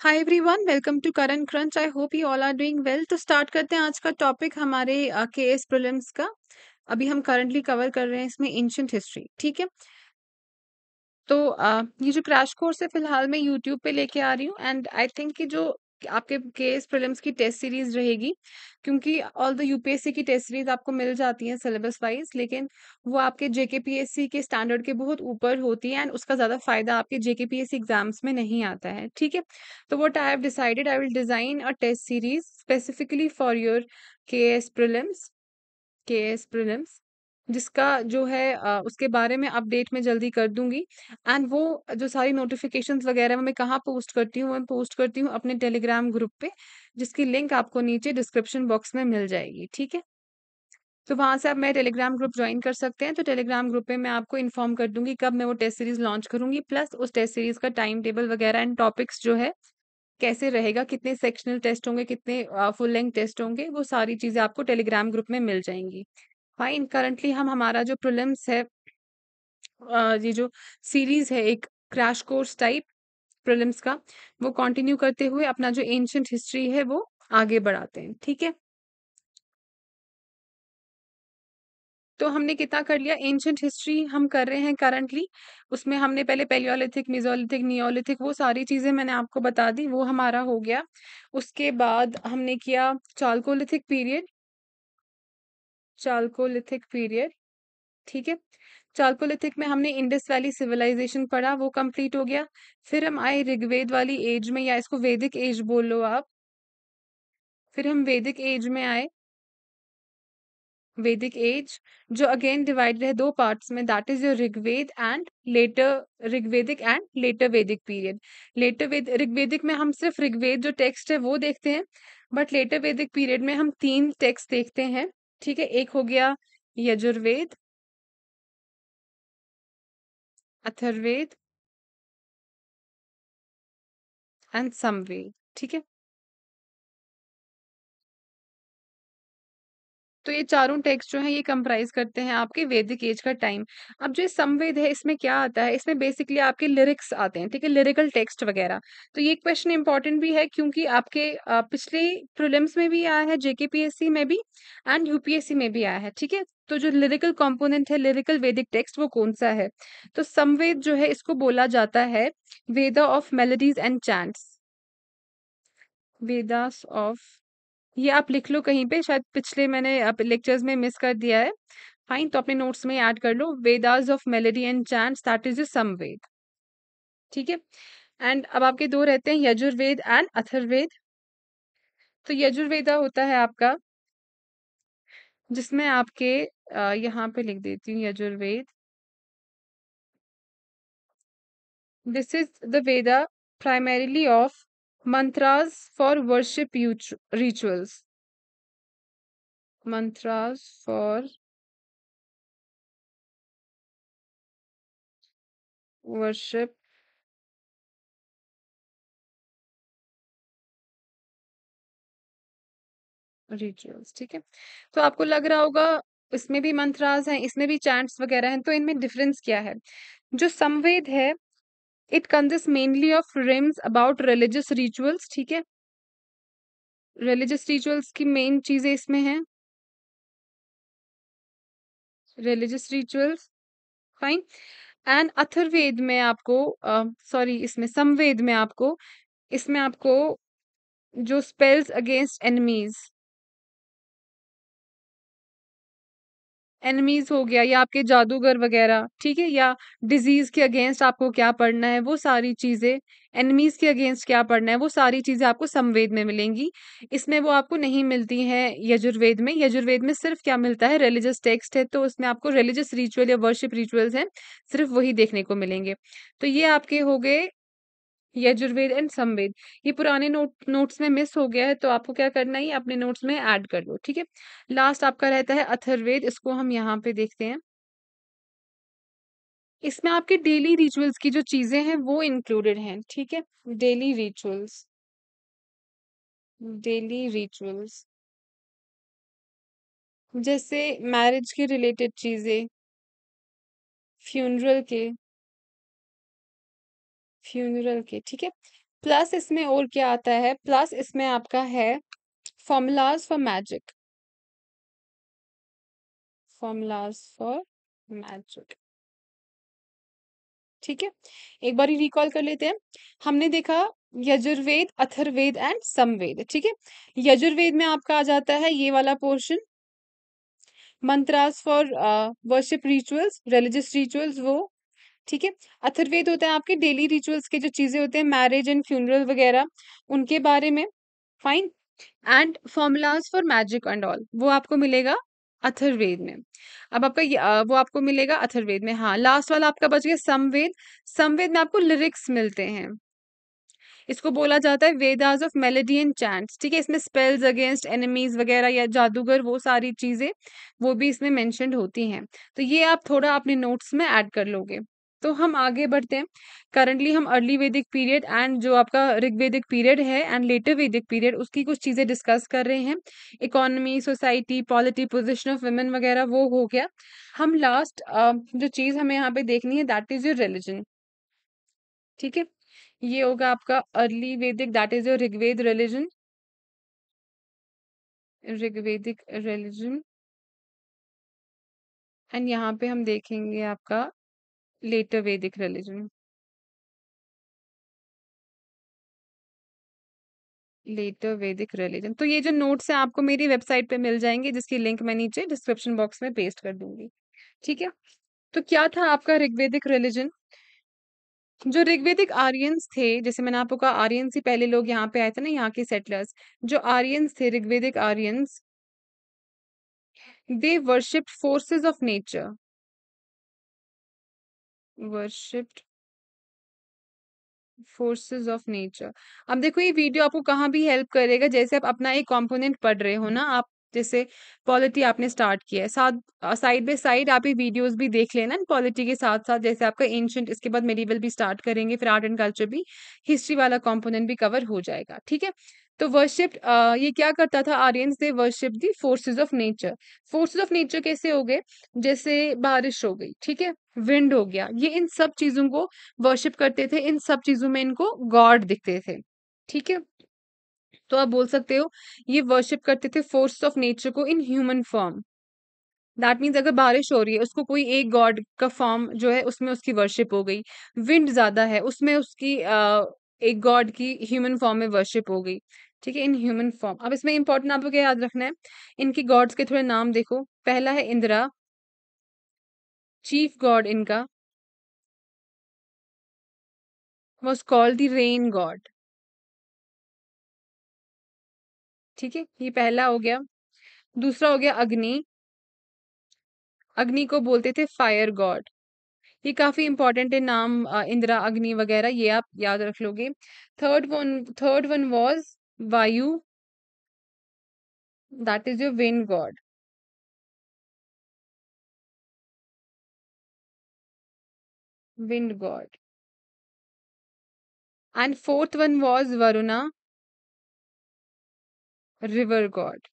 Hi everyone welcome to current crunch I hope you all are doing well तो start करते हैं आज का टॉपिक हमारे के एस प्रिलिम्स का अभी हम करंटली कवर कर रहे हैं इसमें एंशंट हिस्ट्री ठीक है तो uh, ये जो क्रैश कोर्स है फिलहाल मैं यूट्यूब पे लेके आ रही हूँ एंड आई थिंक कि जो आपके केस प्रिलिम्स की टेस्ट सीरीज रहेगी क्योंकि ऑल द यूपीएससी की टेस्ट सीरीज आपको मिल जाती है सिलेबस वाइज लेकिन वो आपके जेकेपीएससी के स्टैंडर्ड के बहुत ऊपर होती है एंड उसका ज़्यादा फायदा आपके जेकेपीएससी एग्जाम्स में नहीं आता है ठीक है तो what I have decided I will design a test series specifically for your K S prelims K S prelims जिसका जो है उसके बारे में अपडेट में जल्दी कर दूँगी एंड वो जो सारी नोटिफ़िकेशंस वगैरह मैं कहाँ पोस्ट करती हूँ, मैं पोस्ट करती हूँ अपने टेलीग्राम ग्रुप पे, जिसकी लिंक आपको नीचे डिस्क्रिप्शन बॉक्स में मिल जाएगी, ठीक है? तो वहाँ से आप मैं टेलीग्राम ग्रुप ज्वाइन कर सकते हैं, तो टेलीग्राम ग्रुप पे मैं आपको इन्फॉर्म कर दूँगी कब मैं वो टेस्ट सीरीज़ लॉन्च करूँगी, प्लस उस टेस्ट सीरीज़ का टाइम टेबल वगैरह एंड टॉपिक्स जो है, कैसे रहेगा, कितने सेक्शनल टेस्ट होंगे, कितने फुल लेंथ टेस्ट होंगे, वो सारी चीज़ें आपको टेलीग्राम ग्रुप में मिल जाएंगी फाइन हाँ, करंटली हम हमारा जो प्रिलिम्स है ये जो सीरीज है एक क्रैश कोर्स टाइप प्रिलिम्स का वो कंटिन्यू करते हुए अपना जो एंशंट हिस्ट्री है वो आगे बढ़ाते हैं ठीक है तो हमने कितना कर लिया एंशंट हिस्ट्री हम कर रहे हैं करंटली उसमें हमने पहले पेलियोलिथिक मिजोलिथिक नियोलिथिक वो सारी चीज़ें मैंने आपको बता दी वो हमारा हो गया उसके बाद हमने किया चालकोलिथिक पीरियड चालकोलिथिक पीरियड ठीक है चालकोलिथिक में हमने इंडस वैली सिविलाइजेशन पढ़ा वो कंप्लीट हो गया फिर हम आए ऋग्वेद वाली एज में या इसको वैदिक एज बोल लो आप फिर हम वैदिक एज में आए वैदिक एज जो अगेन डिवाइडेड है दो पार्ट्स में that is your Rigveda and later Rigvedic and later Vedic period later Veda Rigvedic में हम सिर्फ ऋग्वेद जो टेक्स्ट है वो देखते हैं बट लेटर वैदिक पीरियड में हम तीन टेक्स्ट देखते हैं ठीक है एक हो गया यजुर्वेद अथर्वेद एंड समवेद ठीक है तो ये चारों टेक्स्ट जो है ये कंप्राइज करते हैं आपके वैदिक एज का टाइम अब जो संवेद है इसमें क्या आता है इसमें बेसिकली आपके लिरिक्स आते हैं ठीक है लिरिकल टेक्स्ट वगैरह तो ये क्वेश्चन इंपॉर्टेंट भी है क्योंकि आपके पिछले प्रोलिम्स में भी आया है जेके में भी एंड यूपीएससी में भी आया है ठीक है तो जो लिरिकल कॉम्पोनेंट है लिरिकल वैदिक टेक्स्ट वो कौन सा है तो संवेद जो है इसको बोला जाता है Veda of melodies and chants Vedas of ये आप लिख लो कहीं पे शायद पिछले मैंने आप लेक्चर्स में मिस कर दिया है फाइन तो अपने नोट्स में ऐड कर लो Vedas of melody and chants that is Samaveda ठीक है एंड अब आपके दो रहते हैं यजुर्वेद एंड अथर्वेद तो यजुर्वेदा होता है आपका जिसमें आपके यहाँ पे लिख देती हूँ Yajurveda this is the Veda primarily of mantras for worship rituals mantras for worship rituals ठीक है तो आपको लग रहा होगा इसमें भी मंत्रास हैं इसमें भी चैंट्स वगैरह हैं तो इनमें डिफरेंस क्या है जो संवेद है it consist mainly of hymns about religious rituals ठीक है रिलीजियस रिचुअल्स की मेन चीजें इसमें हैं religious rituals fine and Atharvaveda में आपको सॉरी uh, इसमें समवेद में आपको इसमें आपको जो स्पेल्स अगेंस्ट एनिमीज एनिमीज हो गया या आपके जादूगर वगैरह ठीक है या डिजीज के अगेंस्ट आपको क्या पढ़ना है वो सारी चीजें एनिमीज के अगेंस्ट क्या पढ़ना है वो सारी चीजें आपको संवेद में मिलेंगी इसमें वो आपको नहीं मिलती हैं यजुर्वेद में यजुर्वेद में सिर्फ क्या मिलता है रिलीजियस टेक्स्ट है तो उसमें आपको रिलीजियस रिचुअल या वर्शिप रिचुअल्स हैं सिर्फ वही देखने को मिलेंगे तो ये आपके हो गए यजुर्वेद एंड संवेद ये पुराने नोट नोट्स में मिस हो गया है तो आपको क्या करना है अपने नोट्स में ऐड कर लो ठीक है लास्ट आपका रहता है अथर्वेद इसको हम यहाँ पे देखते हैं इसमें आपके डेली रिचुअल्स की जो चीजें हैं वो इंक्लूडेड हैं ठीक है डेली रिचुअल्स डेली रिचुअल्स जैसे मैरिज के रिलेटेड चीजें फ्यूनरल के फ्यूनरल के ठीक है प्लस इसमें और क्या आता है प्लस इसमें आपका है formulas for magic formulas for magic ठीक है एक बार रिकॉल कर लेते हैं हमने देखा यजुर्वेद अथर्वेद एंड समवेद ठीक है यजुर्वेद में आपका आ जाता है ये वाला portion mantras for worship rituals religious rituals वो ठीक है अथर्वेद होता है आपके डेली रिचुअल्स के जो चीजें होते हैं मैरिज एंड फ्यूनरल वगैरह उनके बारे में fine and formulas for magic and all वो आपको मिलेगा अथर्वेद में अब आपका वो आपको मिलेगा अथर्वेद में हाँ लास्ट वाला आपका बच गया समवेद समवेद में आपको लिरिक्स मिलते हैं इसको बोला जाता है Vedas of melody and chant ठीक है इसमें स्पेल्स अगेंस्ट एनिमीज वगैरह या जादूगर वो सारी चीजें वो भी इसमें मैंशनड होती हैं तो ये आप थोड़ा अपने नोट्स में ऐड कर लोगे तो हम आगे बढ़ते हैं करंटली हम अर्ली वैदिक पीरियड एंड जो आपका ऋग्वेदिक पीरियड है एंड लेटर वैदिक पीरियड उसकी कुछ चीज़ें डिस्कस कर रहे हैं economy society polity position of women वगैरह वो हो गया हम लास्ट जो चीज़ हमें यहाँ पे देखनी है दैट इज़ योर रिलीजन ठीक है ये होगा आपका early Vedic that is your Rigveda religion Rigvedic religion and यहाँ पे हम देखेंगे आपका later Vedic religion. Later Vedic religion तो ये जो नोट्स हैं आपको मेरी वेबसाइट पे मिल जाएंगे जिसकी लिंक मैं नीचे डिस्क्रिप्शन बॉक्स में पेस्ट कर दूंगी ठीक है तो क्या था आपका ऋग्वेदिक रिलीजन जो ऋग्वेदिक आर्यंस थे जैसे मैंने आपको कहा आर्यंस ही पहले लोग यहाँ पे आए थे ना यहाँ के सेटलर्स जो आर्यंस थे Rigvedic Aryans they worship forces of nature worshipped forces of nature अब देखो ये वीडियो आपको कहाँ भी हेल्प करेगा जैसे आप अपना एक कंपोनेंट पढ़ रहे हो ना आप जैसे पॉलिटी आपने स्टार्ट किया है साथ साइड बाय साइड आप ये वीडियोस भी देख लेना पॉलिटी के साथ साथ जैसे आपका एंशंट इसके बाद मेडिवल भी स्टार्ट करेंगे फिर आर्ट एंड कल्चर भी हिस्ट्री वाला कॉम्पोनेंट भी कवर हो जाएगा ठीक है तो वर्शिप ये क्या करता था Aryans they worship the forces of nature forces of nature कैसे हो गए जैसे बारिश हो गई ठीक है विंड हो गया ये इन सब चीजों को वर्शिप करते थे इन सब चीजों में इनको गॉड दिखते थे ठीक है तो आप बोल सकते हो ये वर्शिप करते थे फोर्स ऑफ नेचर को in human form that means अगर बारिश हो रही है उसको कोई एक गॉड का फॉर्म जो है उसमें उसकी वर्शिप हो गई विंड ज्यादा है उसमें उसकी एक गॉड की ह्यूमन फॉर्म में वर्शिप हो गई ठीक है इन ह्यूमन फॉर्म अब इसमें इंपॉर्टेंट आपको क्या याद रखना है इनके गॉड्स के थोड़े नाम देखो पहला है इंदिरा चीफ गॉड इनका was called the rain god ठीक है ये पहला हो गया दूसरा हो गया अग्नि अग्नि को बोलते थे फायर गॉड ये काफ़ी इंपॉर्टेंट है नाम इंदिरा अग्नि वगैरह ये आप याद रख लोगे third one third one was Vayu that is your wind god wind god and fourth one was Varuna river god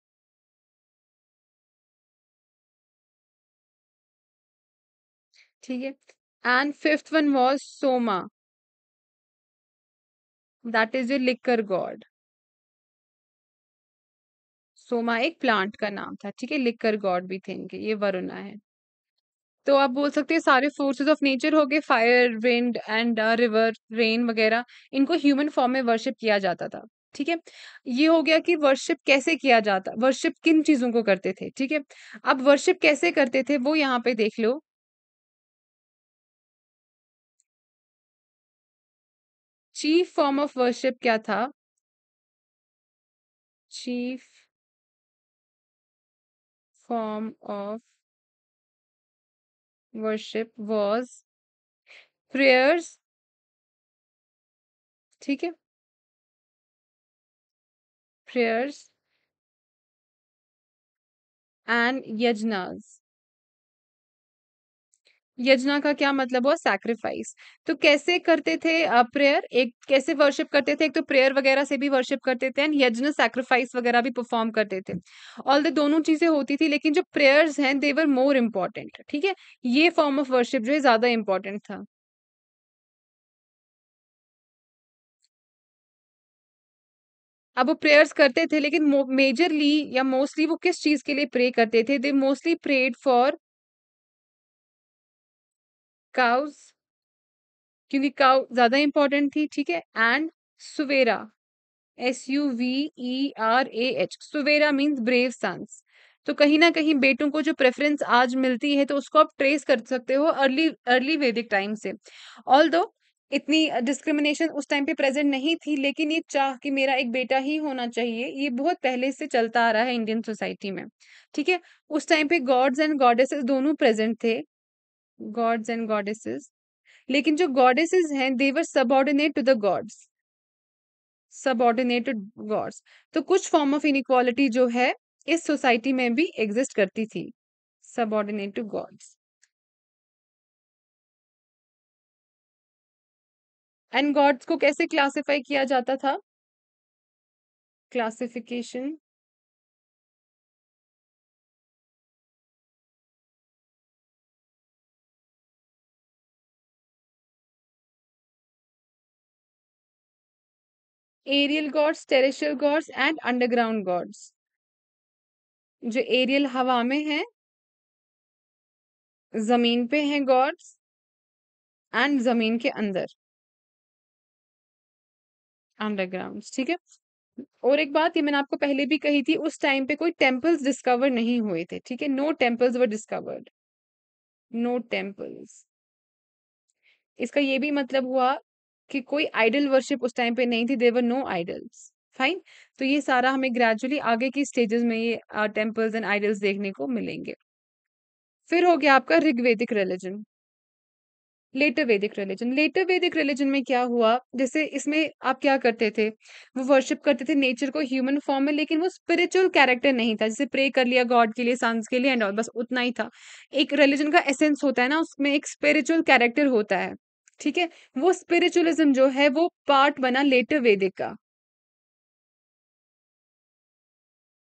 ठीक है and fifth one was Soma, that is your liquor god. Soma एक प्लांट का नाम था ठीक है लिकर गॉड भी थे इनके ये वरुणा है तो आप बोल सकते हैं सारे फोर्सेस ऑफ नेचर हो गए fire wind and river rain वगैरह इनको ह्यूमन फॉर्म में वर्शिप किया जाता था ठीक है ये हो गया कि वर्शिप कैसे किया जाता वर्शिप किन चीजों को करते थे ठीक है अब वर्शिप कैसे करते थे वो यहाँ पे देख लो चीफ फॉर्म ऑफ वर्शिप क्या था chief form of worship was prayers ठीक है प्रेयर्स एंड यजनाज यजना का क्या मतलब हुआ सैक्रिफाइस तो कैसे करते थे प्रेयर एक कैसे वर्शिप करते थे एक तो प्रेयर वगैरह से भी वर्शिप करते थे एंड यज्ञ सैक्रिफाइस वगैरह भी परफॉर्म करते थे ऑल द दोनों चीजें होती थी लेकिन जो प्रेयर्स हैं दे वर मोर इम्पॉर्टेंट ठीक है ये फॉर्म ऑफ वर्शिप जो है ज्यादा इम्पॉर्टेंट था अब वो प्रेयर्स करते थे लेकिन मेजरली या मोस्टली वो किस चीज के लिए प्रे करते थे they mostly prayed for cows क्योंकि काउ ज्यादा इंपॉर्टेंट थी ठीक है एंड सुवेरा S U V E R A H सुवेरा मीन्स ब्रेव सन्स तो कहीं ना कहीं बेटों को जो प्रेफरेंस आज मिलती है तो उसको आप ट्रेस कर सकते हो अर्ली अर्ली वैदिक टाइम से ऑल दो इतनी डिस्क्रिमिनेशन उस टाइम पे प्रेजेंट नहीं थी लेकिन ये चाह कि मेरा एक बेटा ही होना चाहिए ये बहुत पहले से चलता आ रहा है इंडियन सोसाइटी में ठीक है उस टाइम पे गॉड्स एंड गॉडेसेस दोनों प्रेजेंट थे गॉड्स एंड गॉडेसेस लेकिन जो गॉडेसेस हैं they were subordinate to the gods subordinated gods तो कुछ फॉर्म ऑफ इनिक्वालिटी जो है इस सोसाइटी में भी एग्जिस्ट करती थी ordinate to gods and gods को कैसे क्लासिफाई किया जाता था classification aerial gods terrestrial gods and underground gods जो एरियल हवा में है जमीन पे हैं गॉड्स एंड जमीन के अंदर अंडरग्राउंड ठीक है और एक बात ये मैंने आपको पहले भी कही थी उस टाइम पे कोई टेम्पल्स डिस्कवर नहीं हुए थे ठीक है no temples were discovered no temples इसका ये भी मतलब हुआ कि कोई आइडल वर्शिप उस टाइम पे नहीं थी देवर नो आइडल्स फाइन तो ये सारा हमें ग्रेजुअली आगे की स्टेजेस में ये टेम्पल्स एंड आइडल्स देखने को मिलेंगे फिर हो गया आपका Rigvedic religion later Vedic religion later Vedic religion में क्या हुआ जैसे इसमें आप क्या करते थे वो वर्शिप करते थे नेचर को ह्यूमन फॉर्म में लेकिन वो स्पिरिचुअल कैरेक्टर नहीं था जैसे प्रे कर लिया गॉड के लिए सांस के लिए एंड ऑल बस उतना ही था एक रिलीजन का एसेंस होता है ना उसमें एक स्पिरिचुअल कैरेक्टर होता है ठीक है वो स्पिरिचुअलिज्म जो है वो पार्ट बना लेटर वेदिक का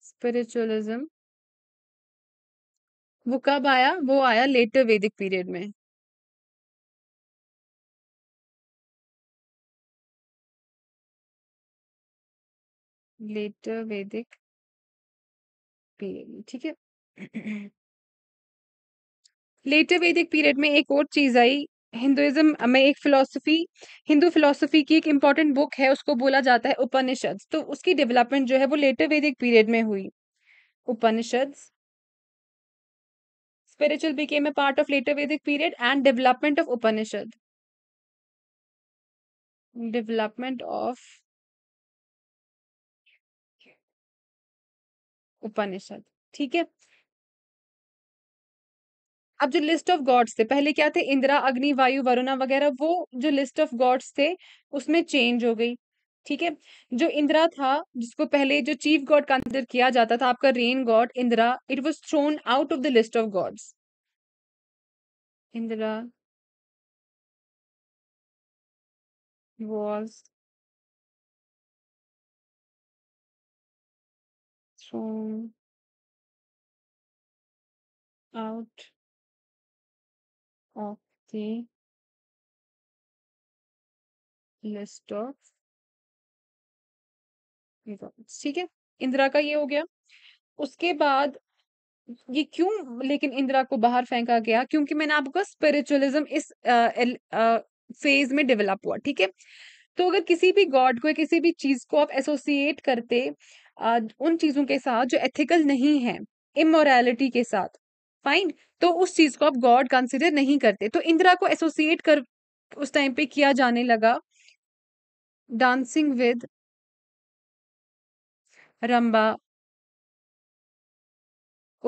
स्पिरिचुअलिज्म वो कब आया वो आया लेटर वेदिक पीरियड में लेटर वेदिक पीरियड ठीक है लेटर वेदिक पीरियड में एक और चीज आई हिंदुज़म में एक फ़िलासफ़ी हिंदू फिलासफ़ी की एक इम्पॉर्टेंट बुक है उसको बोला जाता है उपनिषद तो उसकी डेवलपमेंट जो है वो लेटर वैदिक पीरियड में हुई Upanishad spiritual became a part of later Vedic period and development of Upanishad development of Upanishad ठीक है अब जो लिस्ट ऑफ गॉड्स थे पहले क्या थे इंदिरा अग्नि वायु वरुणा वगैरह वो जो लिस्ट ऑफ गॉड्स थे उसमें चेंज हो गई ठीक है जो इंदिरा था जिसको पहले जो चीफ गॉड कंसिडर किया जाता था आपका rain god Indra it was thrown out of the list of gods Indra was thrown out of the list of ठीक है इंदिरा का ये हो गया उसके बाद ये क्यों लेकिन इंदिरा को बाहर फेंका गया क्योंकि मैंने आपको स्पिरिचुअलिज्म इस फेज में डेवलप हुआ ठीक है तो अगर किसी भी गॉड को किसी भी चीज को आप एसोसिएट करते आ, उन चीजों के साथ जो एथिकल नहीं है इमोरलिटी के साथ फाइन तो उस चीज को आप गॉड कंसिडर नहीं करते तो इंदिरा को एसोसिएट कर उस टाइम पे किया जाने लगा dancing with Rambha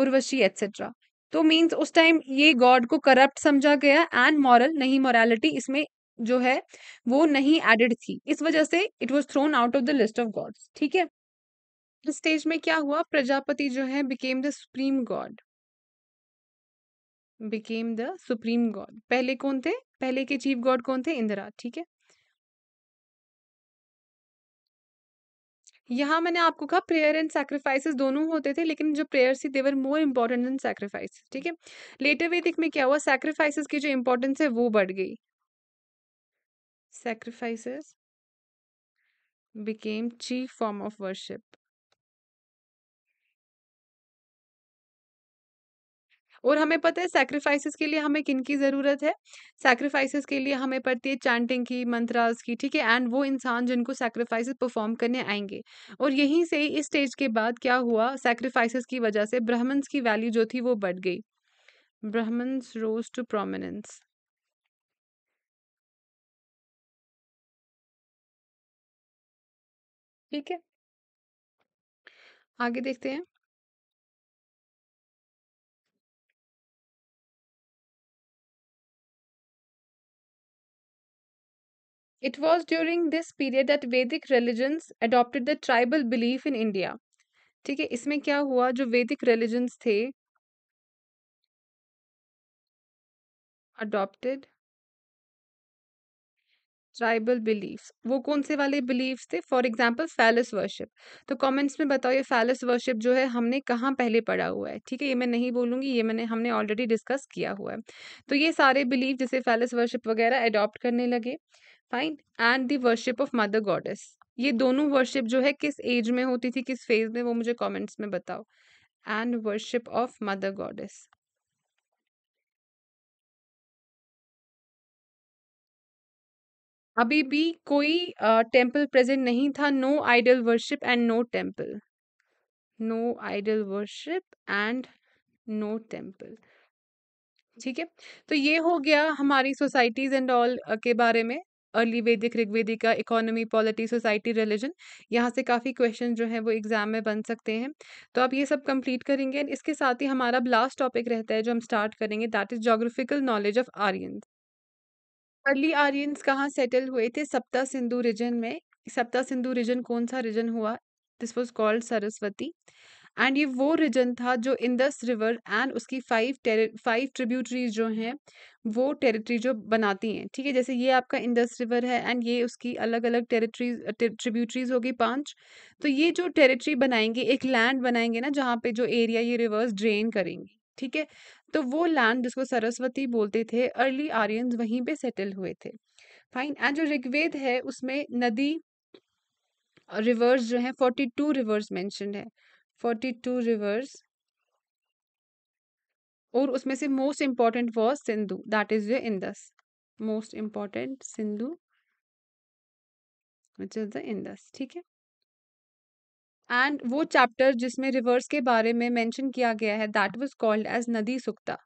Urvashi etcetera तो मींस उस टाइम ये गॉड को करप्ट समझा गया एंड मॉरल नहीं मॉरलिटी इसमें जो है वो नहीं एडेड थी इस वजह से it was thrown out of the list of gods ठीक है स्टेज में क्या हुआ प्रजापति जो है became the supreme god became the supreme god पहले कौन थे पहले के चीफ गॉड कौन थे इंदिरा ठीक है यहाँ मैंने आपको कहा प्रेयर एंड सैक्रिफाइसेस दोनों होते थे लेकिन जो प्रेयर थी they were more important than sacrifice ठीक है लेटर वेदिक में क्या हुआ सैक्रीफाइसेस की जो इम्पोर्टेंस है वो बढ़ गई sacrifices became chief form of worship और हमें पता है सेक्रीफाइसेस के लिए हमें किन की ज़रूरत है सेक्रीफाइसेस के लिए हमें पड़ती है चैंटिंग की मंत्रास की ठीक है एंड वो इंसान जिनको सेक्रीफाइसेस परफॉर्म करने आएंगे और यहीं से इस स्टेज के बाद क्या हुआ सैक्रिफाइसेस की वजह से ब्राह्मण्स की वैल्यू जो थी वो बढ़ गई ब्राह्मण्स रोज टू प्रोमिनेंस ठीक है आगे देखते हैं It was during this period that Vedic religions adopted the tribal belief in India. ठीक है इसमें क्या हुआ जो वैदिक रिलीजन्स थे अडॉप्टेड ट्राइबल बिलीफ वो कौन से वाले बिलीफ थे फॉर एग्जाम्पल फैलस वर्शिप तो कॉमेंट्स में बताओ ये फैलस वर्शिप जो है हमने कहाँ पहले पढ़ा हुआ है ठीक है ये मैं नहीं बोलूंगी ये मैंने हमने ऑलरेडी डिस्कस किया हुआ है तो ये सारे बिलीफ जैसे फैलस वर्शिप वगैरह अडॉप्ट करने लगे fine and the worship of mother goddess ये दोनों वर्शिप जो है किस एज में होती थी किस फेज में वो मुझे कमेंट्स में बताओ and worship of mother goddess अभी भी कोई टेम्पल uh, प्रेजेंट नहीं था no idol worship and no temple no idol worship and no temple ठीक है तो ये हो गया हमारी सोसाइटीज एंड ऑल के बारे में अर्ली वैदिक ऋग्वेदिक का इकोनॉमी पॉलिटी सोसाइटी रिलीजन यहाँ से काफ़ी क्वेश्चन जो है वो एग्जाम में बन सकते हैं तो आप ये सब कंप्लीट करेंगे एंड इसके साथ ही हमारा लास्ट टॉपिक रहता है जो हम स्टार्ट करेंगे that is geographical knowledge of Aryan early Aryan कहाँ सेटल हुए थे सप्ता सिंधु रीजन में सप्ता सिंधु रीजन कौन सा रीजन हुआ this was called Saraswati and ये वो रीजन था जो इंदस रिवर एंड उसकी फाइव फाइव ट्रिब्यूटरीज जो हैं वो टेरिटरी जो बनाती हैं ठीक है जैसे ये आपका इंदस रिवर है एंड ये उसकी अलग अलग टेरिटरीज ट्रिब्यूटरीज होगी पांच तो ये जो टेरिटरी बनाएंगे एक लैंड बनाएंगे ना जहाँ पे जो एरिया ये रिवर्स ड्रेन करेंगी ठीक है तो वो लैंड जिसको सरस्वती बोलते थे अर्ली आर्यन वहीं पे सेटल हुए थे फाइन एंड जो ऋग्वेद है उसमें नदी रिवर्स जो है फोर्टी टू रिवर्स मैंशन है फोर्टी टू रिवर्स और उसमें से most important was Sindhu that is the Indus most important Sindhu which is the Indus ठीक है एंड वो चैप्टर जिसमें रिवर्स के बारे में मेंशन किया गया है दैट वाज कॉल्ड एज नदी सुक्ता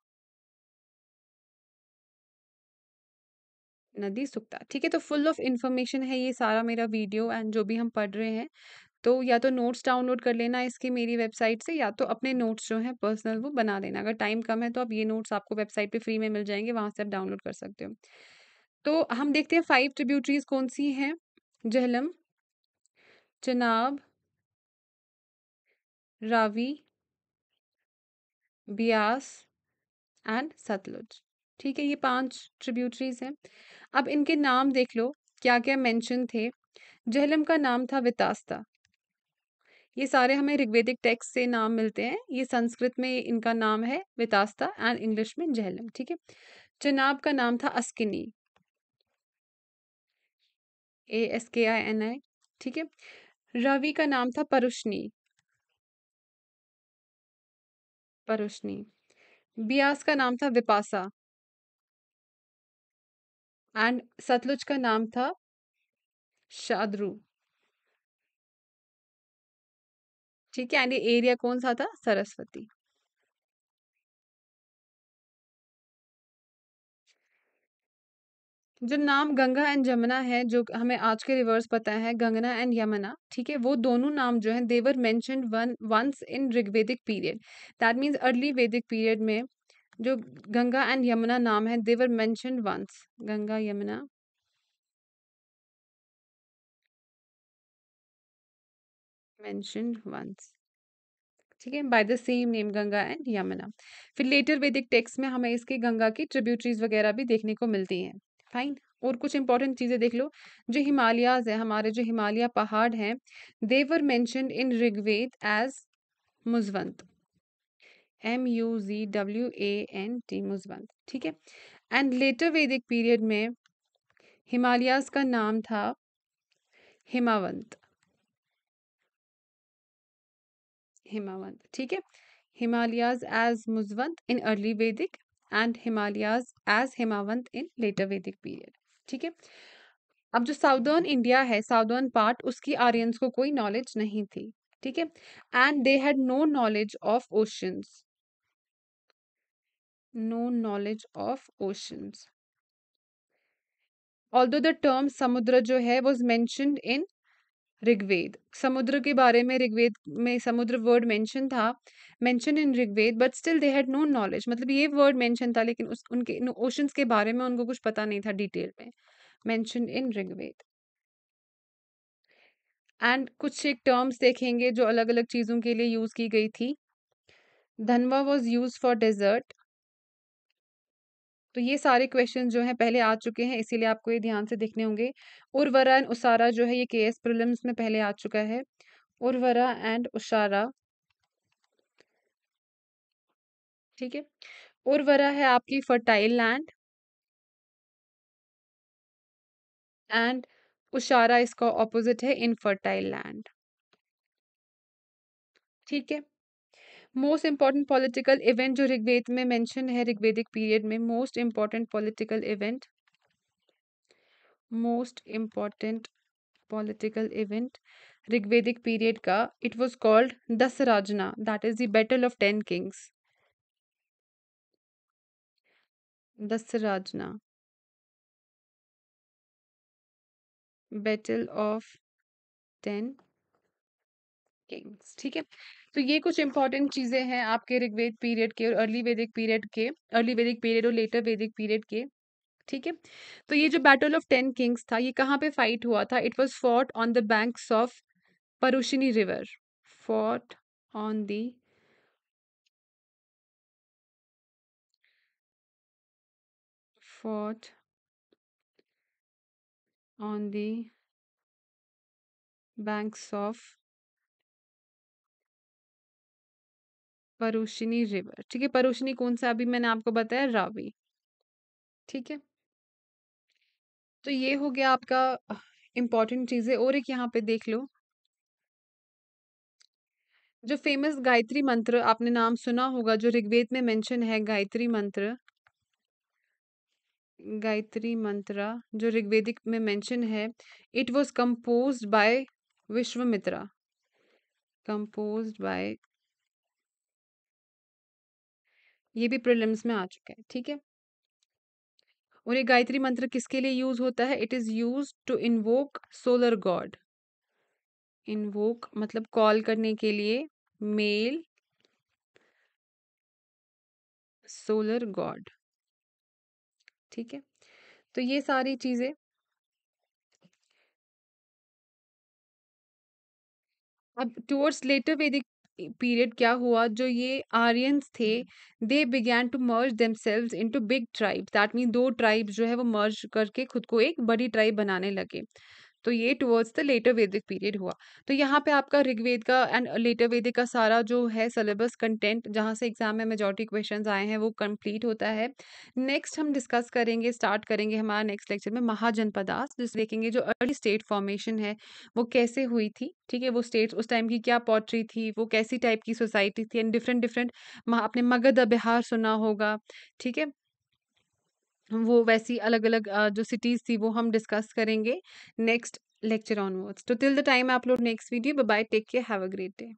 नदी सुक्ता ठीक है तो फुल ऑफ इंफॉर्मेशन है ये सारा मेरा वीडियो एंड जो भी हम पढ़ रहे हैं तो या तो नोट्स डाउनलोड कर लेना इसके मेरी वेबसाइट से या तो अपने नोट्स जो हैं पर्सनल वो बना लेना अगर टाइम कम है तो आप ये नोट्स आपको वेबसाइट पे फ्री में मिल जाएंगे वहाँ से आप डाउनलोड कर सकते हो तो हम देखते हैं फाइव ट्रिब्यूटरीज कौन सी हैं जहलम चनाब रावी ब्यास एंड सतलुज ठीक है ये पांच ट्रिब्यूटरीज हैं अब इनके नाम देख लो क्या क्या मेंशन थे जहलम का नाम था वितास्ता ये सारे हमें ऋग्वेदिक टेक्स्ट से नाम मिलते हैं ये संस्कृत में इनका नाम है वितास्ता एंड इंग्लिश में जहलम ठीक है चनाब का नाम था अस्किनी ए एस के आई एन आई ठीक है रवि का नाम था परुष्णी परुष्णी बियास का नाम था विपासा एंड सतलुज का नाम था शाद्रू ठीक है एंड एरिया कौन सा था सरस्वती जो नाम गंगा एंड जमुना है जो हमें आज के रिवर्स पता है गंगना एंड यमुना ठीक है वो दोनों नाम जो है they were mentioned one once in Rigvedic period that means early Vedic period में जो गंगा एंड यमुना नाम है they were mentioned once Ganga Yamuna mentioned once. ठीक है by the same name Ganga and Yamuna फिर लेटर वैदिक टेक्स्ट में हमें इसके गंगा की ट्रिब्यूटरीज वगैरह भी देखने को मिलती हैं फाइन और कुछ इंपॉर्टेंट चीज़ें देख लो जो हिमालयाज है हमारे जो हिमालय पहाड़ हैं they were mentioned in Rigveda as Mujavant M U J W A N T Mujavant ठीक है एंड लेटर वैदिक पीरियड में हिमालयाज का नाम था हिमावंत हिमावंत ठीक है Himalayas as Mujavant in early Vedic and Himalayas as Himavant in later Vedic period ठीक है अब जो साउदर्न इंडिया है साउदर्न पार्ट उसकी आर्यंस को कोई नॉलेज नहीं थी ठीक है and they had no knowledge of oceans no knowledge of oceans although the term samudra जो है वॉज मैंशनड इन ऋग्वेद समुद्र के बारे में ऋग्वेद में समुद्र वर्ड मेंशन था mention in Rigveda but still they had no knowledge मतलब ये वर्ड मेंशन था लेकिन उस उनके ओशंस के बारे में उनको कुछ पता नहीं था डिटेल में मेंशन इन ऋग्वेद एंड कुछ एक टर्म्स देखेंगे जो अलग अलग चीज़ों के लिए यूज़ की गई थी धनवा वॉज यूज फॉर डेजर्ट तो ये सारे क्वेश्चन जो हैं पहले आ चुके हैं इसीलिए आपको ये ध्यान से देखने होंगे उर्वरा एंड उषारा जो है ये के एस प्रिलिम्स में पहले आ चुका है उर्वरा एंड उशारा ठीक है उर्वरा है आपकी फर्टाइल लैंड एंड उशारा इसका ऑपोजिट है इनफर्टाइल लैंड ठीक है मोस्ट इम्पॉर्टेंट पॉलिटिकल इवेंट जो ऋग्वेद में मेंशन है ऋग्वेदिक पीरियड में most important political event most important political event Rigvedic period का it was called Dasarajna that is the battle of ten kings Dasarajna battle of ten kings ठीक है तो ये कुछ इंपॉर्टेंट चीजें हैं आपके ऋग्वेद पीरियड के और अर्ली वैदिक पीरियड के अर्ली वैदिक पीरियड और लेटर वैदिक पीरियड के ठीक है तो ये जो बैटल ऑफ टेन किंग्स था ये कहाँ पे फाइट हुआ था it was fought on the banks of Parushni river fought on the fought on the banks of Parushni river ठीक है परोशिनी कौन सा अभी मैंने आपको बताया रावी ठीक है तो ये हो गया आपका इम्पोर्टेंट चीजें और एक यहाँ पे देख लो जो फेमस गायत्री मंत्र आपने नाम सुना होगा जो ऋग्वेद में मेंशन है गायत्री मंत्र गायत्री मंत्रा जो ऋग्वेदिक में मेंशन है it was composed by Vishwamitra composed by ये भी प्रिलिम्स में आ चुका है ठीक है और ये गायत्री मंत्र किसके लिए यूज होता है it is use to invoke solar god invoke मतलब कॉल करने के लिए मेल सोलर गॉड ठीक है तो ये सारी चीजें अब टूवर्ड्स लेटर वैदिक पीरियड क्या हुआ जो ये आर्यंस थे they began to merge into big tribes that mean दो ट्राइब्स जो है वो मर्ज करके खुद को एक बड़ी ट्राइब बनाने लगे तो ये towards the later Vedic period हुआ तो यहाँ पे आपका ऋग्वेद का एंड लेटर वैदिक का सारा जो है सिलेबस कंटेंट जहाँ से एग्जाम में मेजोरिटी क्वेश्चन आए हैं वो कंप्लीट होता है नेक्स्ट हम डिस्कस करेंगे स्टार्ट करेंगे हमारा नेक्स्ट लेक्चर में महाजनपदास जिस देखेंगे जो अर्ली स्टेट फॉर्मेशन है वो कैसे हुई थी ठीक है वो स्टेट्स उस टाइम की क्या पोट्री थी वो कैसी टाइप की सोसाइटी थी एंड डिफरेंट डिफरेंट आपने मगध बिहार सुना होगा ठीक है वो वैसी अलग अलग जो सिटीज़ थी वो हम डिस्कस करेंगे नेक्स्ट लेक्चर ऑनवर्ड्स तो टिल द टाइम आप लोग next video bye take care have a great day